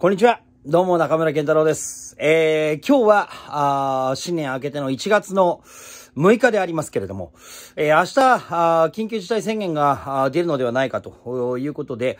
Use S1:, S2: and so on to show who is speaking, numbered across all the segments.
S1: こんにちは。どうも、中村健太郎です。えー、今日は、あ新年明けての1月の6日でありますけれども、えー、明日あ、緊急事態宣言が出るのではないかということで、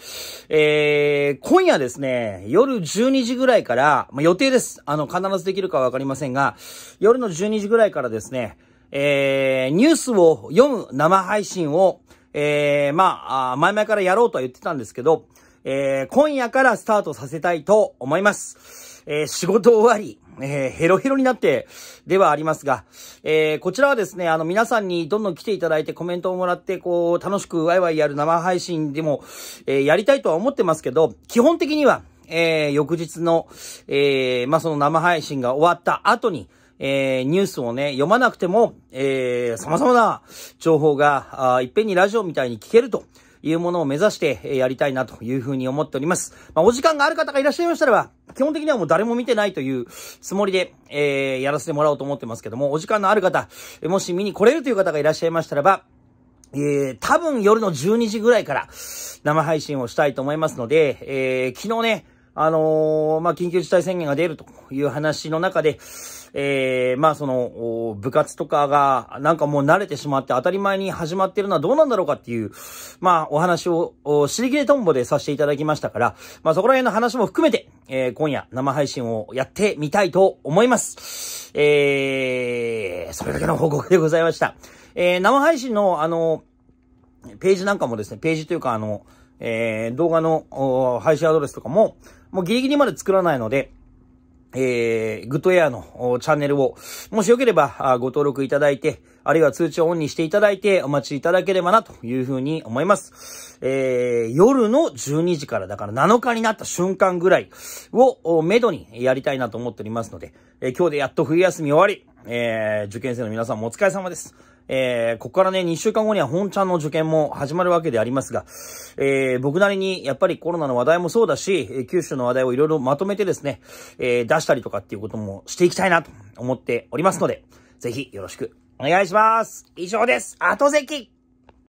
S1: えー、今夜ですね、夜12時ぐらいから、まあ、予定です。あの、必ずできるかわかりませんが、夜の12時ぐらいからですね、えー、ニュースを読む生配信を、えー、まあ、前々からやろうとは言ってたんですけど、えー、今夜からスタートさせたいと思います。えー、仕事終わり、えー、ヘロヘロになってではありますが、えー、こちらはですね、あの皆さんにどんどん来ていただいてコメントをもらって、こう、楽しくワイワイやる生配信でも、えー、やりたいとは思ってますけど、基本的には、えー、翌日の、えー、まあ、その生配信が終わった後に、えー、ニュースをね、読まなくても、えー、様々な情報が、あいっぺんにラジオみたいに聞けると。いうものを目指してやりたいなというふうに思っております。まあ、お時間がある方がいらっしゃいましたらば、基本的にはもう誰も見てないというつもりで、えー、やらせてもらおうと思ってますけども、お時間のある方、もし見に来れるという方がいらっしゃいましたらば、えー、多分夜の12時ぐらいから生配信をしたいと思いますので、えー、昨日ね、あのー、まあ、緊急事態宣言が出るという話の中で、えー、まあ、その、部活とかが、なんかもう慣れてしまって当たり前に始まってるのはどうなんだろうかっていう、まあ、お話を、り切れトンボでさせていただきましたから、まあ、そこら辺の話も含めて、えー、今夜生配信をやってみたいと思います。えー、それだけの報告でございました。えー、生配信の、あの、ページなんかもですね、ページというかあの、えー、動画の配信アドレスとかも、もうギリギリまで作らないので、えー、グッドエアのチャンネルを、もしよければご登録いただいて、あるいは通知をオンにしていただいてお待ちいただければなというふうに思います。えー、夜の12時からだから7日になった瞬間ぐらいをめどにやりたいなと思っておりますので、えー、今日でやっと冬休み終わり、えー、受験生の皆さんもお疲れ様です。えー、ここからね、2週間後には本ちゃんの受験も始まるわけでありますが、えー、僕なりに、やっぱりコロナの話題もそうだし、九州の話題をいろいろまとめてですね、えー、出したりとかっていうこともしていきたいなと思っておりますので、ぜひよろしくお願いします。以上です。後席